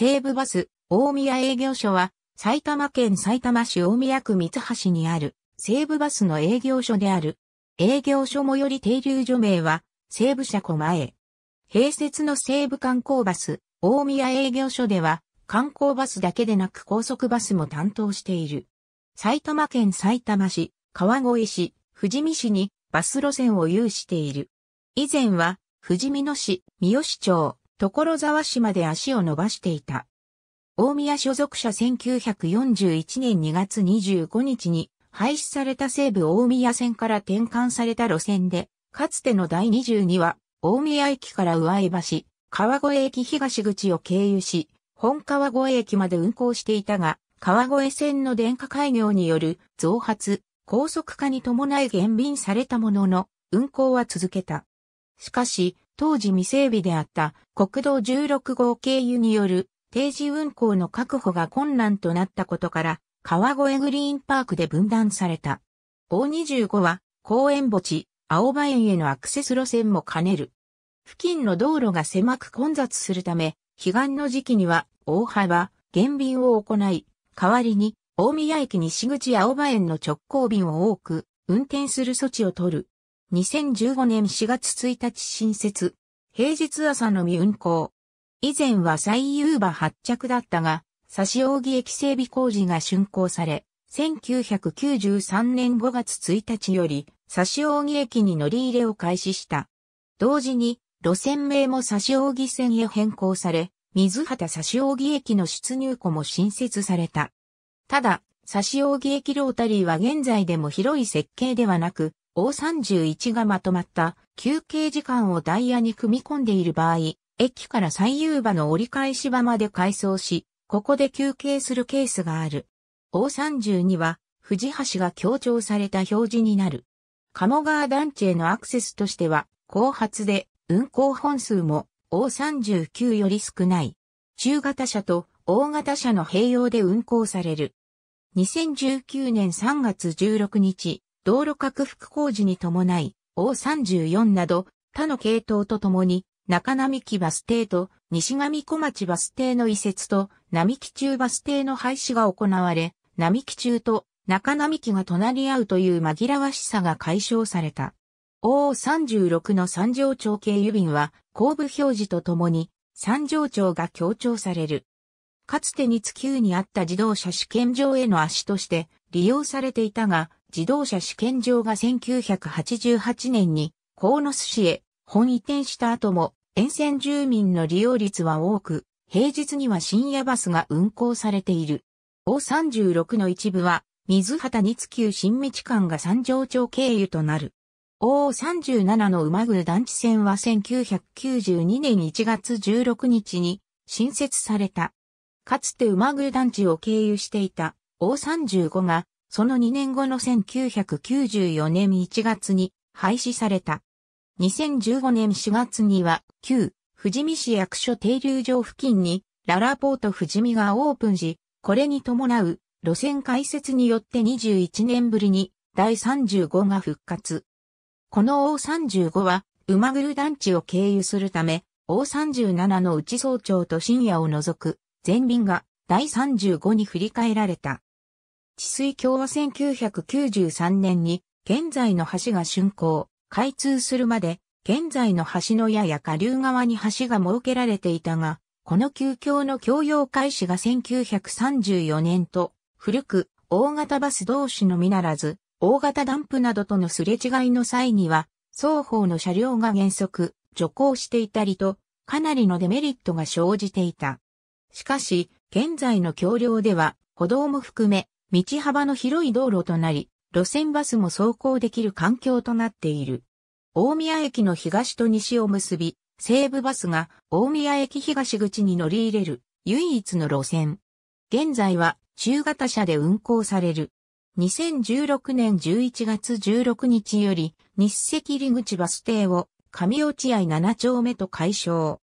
西武バス、大宮営業所は、埼玉県埼玉市大宮区三橋にある、西武バスの営業所である。営業所最寄り停留所名は、西武車庫前。併設の西武観光バス、大宮営業所では、観光バスだけでなく高速バスも担当している。埼玉県埼玉市、川越市、富士見市にバス路線を有している。以前は、富士見野市、三好町、所沢市まで足を伸ばしていた。大宮所属者1941年2月25日に廃止された西武大宮線から転換された路線で、かつての第22は大宮駅から上江橋、川越駅東口を経由し、本川越駅まで運行していたが、川越線の電化開業による増発、高速化に伴い減便されたものの、運行は続けた。しかし、当時未整備であった国道16号経由による定時運行の確保が困難となったことから、川越グリーンパークで分断された。O25 は公園墓地、青葉園へのアクセス路線も兼ねる。付近の道路が狭く混雑するため、悲願の時期には大幅、減便を行い、代わりに大宮駅西口青葉園の直行便を多く運転する措置を取る。2015年4月1日新設、平日朝のみ運行。以前は最優馬発着だったが、差し扇駅整備工事が竣工され、1993年5月1日より、差し扇駅に乗り入れを開始した。同時に、路線名も差し扇線へ変更され、水畑差し扇駅の出入庫も新設された。ただ、差し扇駅ロータリーは現在でも広い設計ではなく、O31 がまとまった休憩時間をダイヤに組み込んでいる場合、駅から最優場の折り返し場まで改装し、ここで休憩するケースがある。O32 は、富士橋が強調された表示になる。鴨川団地へのアクセスとしては、後発で、運行本数も O39 より少ない。中型車と大型車の併用で運行される。2019年3月16日、道路拡幅工事に伴い、O34 など、他の系統とともに、中並木バス停と西上小町バス停の移設と並木中バス停の廃止が行われ、並木中と中並木が隣り合うという紛らわしさが解消された。O36 の三条町系郵便は後部表示とともに三条町が強調される。かつてに地球にあった自動車試験場への足として利用されていたが、自動車試験場が1988年に鴻巣市へ本移転した後も沿線住民の利用率は多く、平日には深夜バスが運行されている。O36 の一部は、水畑に津急新道間が三条町経由となる。O37 の馬宮団地線は1992年1月16日に新設された。かつて馬宮団地を経由していた O35 がその2年後の1994年1月に廃止された。2015年4月には旧富士見市役所停留場付近にララポート富士見がオープンし、これに伴う路線開設によって21年ぶりに第35が復活。この O35 は馬ぐる団地を経由するため O37 の内総長と深夜を除く全便が第35に振り替えられた。治水橋は1993年に現在の橋が竣工、開通するまで現在の橋のやや下流側に橋が設けられていたが、この旧橋の供用開始が1934年と古く大型バス同士のみならず、大型ダンプなどとのすれ違いの際には、双方の車両が原則、徐行していたりと、かなりのデメリットが生じていた。しかし、現在の橋梁では、歩道も含め、道幅の広い道路となり、路線バスも走行できる環境となっている。大宮駅の東と西を結び、西武バスが大宮駅東口に乗り入れる唯一の路線。現在は中型車で運行される。2016年11月16日より日赤入口バス停を上落合7丁目と解消。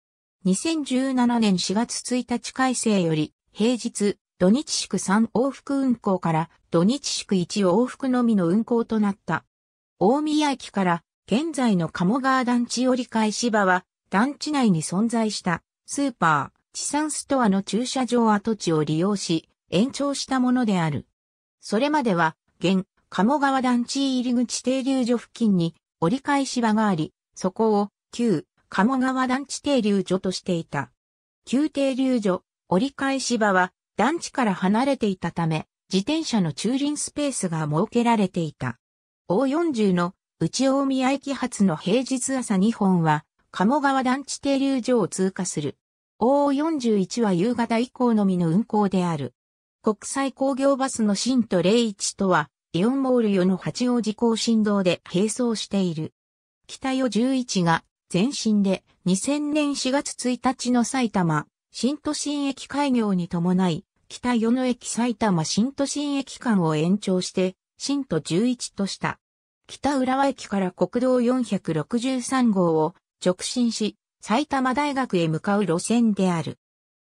2017年4月1日改正より平日土日宿3往復運行から土日宿1往復のみの運行となった。大宮駅から現在の鴨川団地折り返し場は団地内に存在したスーパー、地産ストアの駐車場跡地を利用し延長したものである。それまでは現鴨川団地入り口停留所付近に折り返し場があり、そこを旧鴨川団地停留所としていた。旧停留所折り返し場は団地から離れていたため、自転車の駐輪スペースが設けられていた。O40 の内大宮駅発の平日朝2本は、鴨川団地停留所を通過する。O41 は夕方以降のみの運行である。国際工業バスの新都01とは、イオンモール与の八王子高振動で並走している。北与11が全身で2000年4月1日の埼玉新都心駅開業に伴い北与野駅埼玉新都心駅間を延長して、新都11とした。北浦和駅から国道463号を直進し、埼玉大学へ向かう路線である。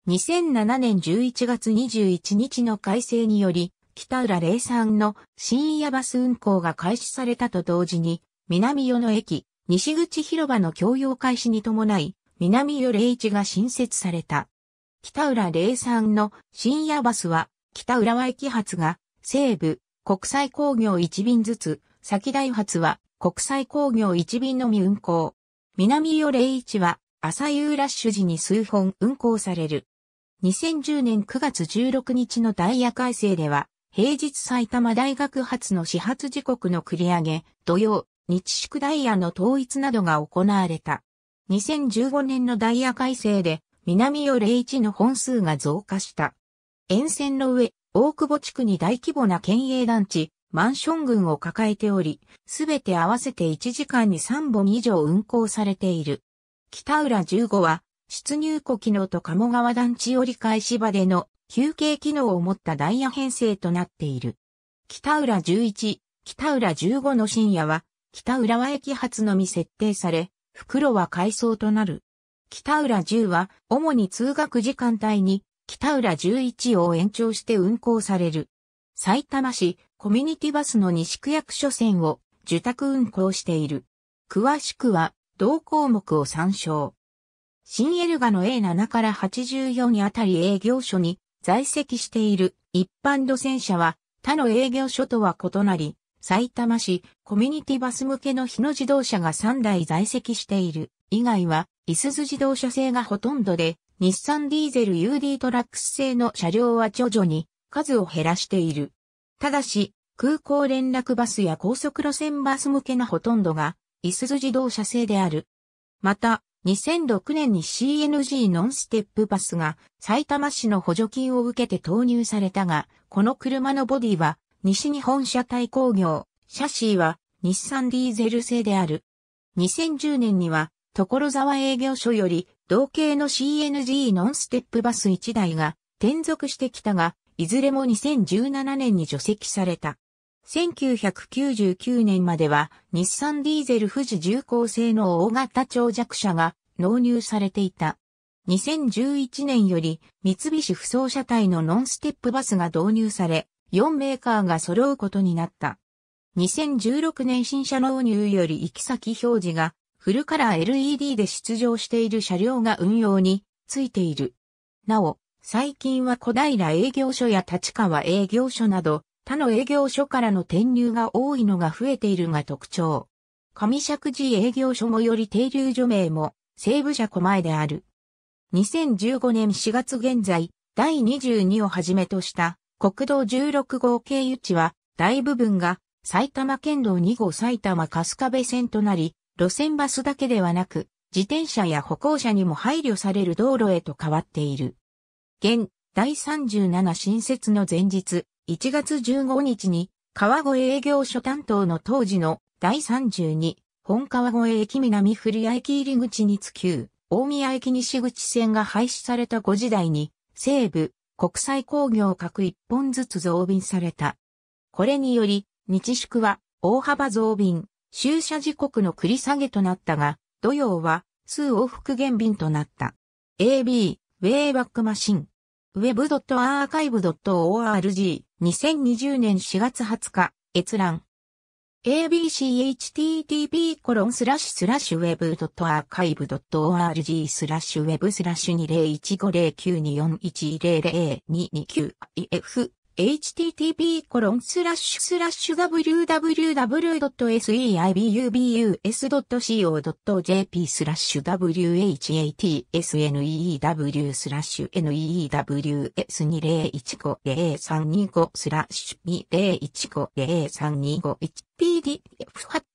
2007年11月21日の改正により、北浦零産の深夜バス運行が開始されたと同時に、南与野駅、西口広場の共用開始に伴い、南与01が新設された。北浦霊山の深夜バスは、北浦和駅発が、西部、国際工業1便ずつ、先大発は、国際工業1便のみ運行。南与霊一は、朝夕ラッシュ時に数本運行される。2010年9月16日のダイヤ改正では、平日埼玉大学発の始発時刻の繰り上げ、土曜、日宿ダイヤの統一などが行われた。2015年のダイヤ改正で、南与霊一の本数が増加した。沿線の上、大久保地区に大規模な県営団地、マンション群を抱えており、すべて合わせて1時間に3本以上運行されている。北浦15は、出入庫機能と鴨川団地折り返し場での休憩機能を持ったダイヤ編成となっている。北浦11、北浦15の深夜は、北浦和駅発のみ設定され、袋は改装となる。北浦10は、主に通学時間帯に、北浦11を延長して運行される。埼玉市、コミュニティバスの西区役所線を、受託運行している。詳しくは、同項目を参照。新エルガの A7 から84にあたり営業所に在籍している一般路線車は他の営業所とは異なり、埼玉市コミュニティバス向けの日野自動車が3台在籍している以外はイスズ自動車製がほとんどで、日産ディーゼル UD トラックス製の車両は徐々に数を減らしている。ただし、空港連絡バスや高速路線バス向けのほとんどが、イスズ自動車製である。また、2006年に CNG ノンステップバスが埼玉市の補助金を受けて投入されたが、この車のボディは西日本車体工業、シャシーは日産ディーゼル製である。2010年には所沢営業所より、同型の CNG ノンステップバス1台が転属してきたが、いずれも2017年に除籍された。1999年までは、日産ディーゼル富士重工製の大型長尺車が納入されていた。2011年より、三菱不走車体のノンステップバスが導入され、4メーカーが揃うことになった。2016年新車納入より行き先表示がフルカラー LED で出場している車両が運用についている。なお、最近は小平営業所や立川営業所など、他の営業所からの転入が多いのが増えているが特徴。上尺寺営業所もより停留所名も西部車庫前である。2015年4月現在、第22をはじめとした国道16号経由地は大部分が埼玉県道2号埼玉春日部線となり、路線バスだけではなく、自転車や歩行者にも配慮される道路へと変わっている。現、第37新設の前日、1月15日に、川越営業所担当の当時の第32本川越駅南古谷駅入り口につき大宮駅西口線が廃止された5時台に、西部、国際工業各1本ずつ増便された。これにより、日宿は大幅増便、終車時刻の繰り下げとなったが、土曜は数往復減便となった。AB、ウェイバックマシン。web.archive.org 2020年4月20日、閲覧。abchttp コロンスラッシュスラッシュウェブドットアーカイブドット org スラッシュウェブスラッシュ2 0 1 5 0 9 2 4 1 0 0 2 2 9 i f http://www.seibubus.co.jp スラッシュ w h a t s n e w スラッシュ news20150325 スラッシュ 20150325pdf h a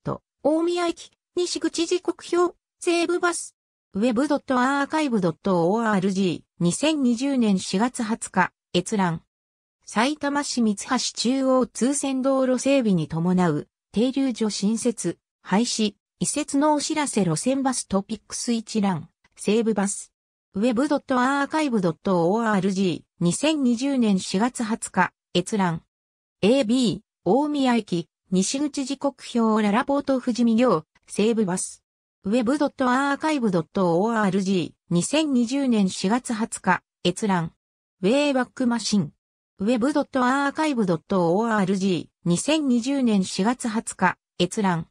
t 大宮駅西口時刻表西部バス web.archive.org2020 年4月20日閲覧埼玉市三橋中央通線道路整備に伴う、停留所新設、廃止、移設のお知らせ路線バストピックス一覧、西武バス。web.archive.org2020 年4月20日、閲覧。AB、大宮駅、西口時刻表ララポート富士見行、西武バス。web.archive.org2020 年4月20日、閲覧。ウェイバックマシン。web.archive.org 2020年4月20日閲覧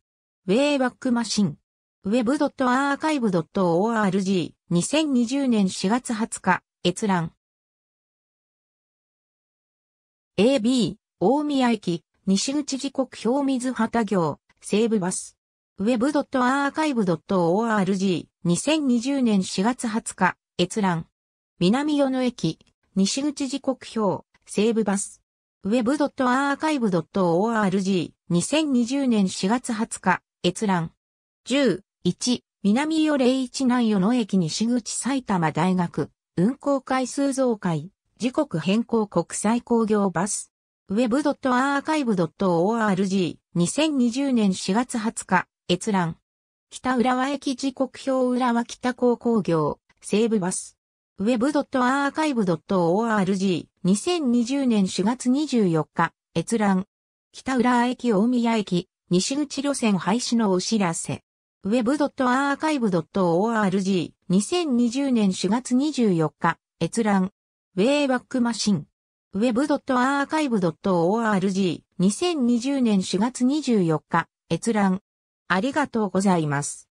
w a y ウ k Machine web.archive.org 2020年4月20日閲覧 AB 大宮駅西口時刻表水畑行西部バス web.archive.org 2020年4月20日閲覧南与野駅西口時刻表西武バス。web.archive.org 2020年4月20日閲覧。10、1、南与01南与野駅西口埼玉大学、運行回数増改、時刻変更国際工業バス。web.archive.org 2020年4月20日閲覧。北浦和駅時刻表浦和北高工業、西部バス。web.archive.org 2020年4月24日閲覧北浦駅大宮駅西口路線廃止のお知らせ web.archive.org 2020年4月24日閲覧ウェイバックマシン web.archive.org 2020年4月24日閲覧ありがとうございます。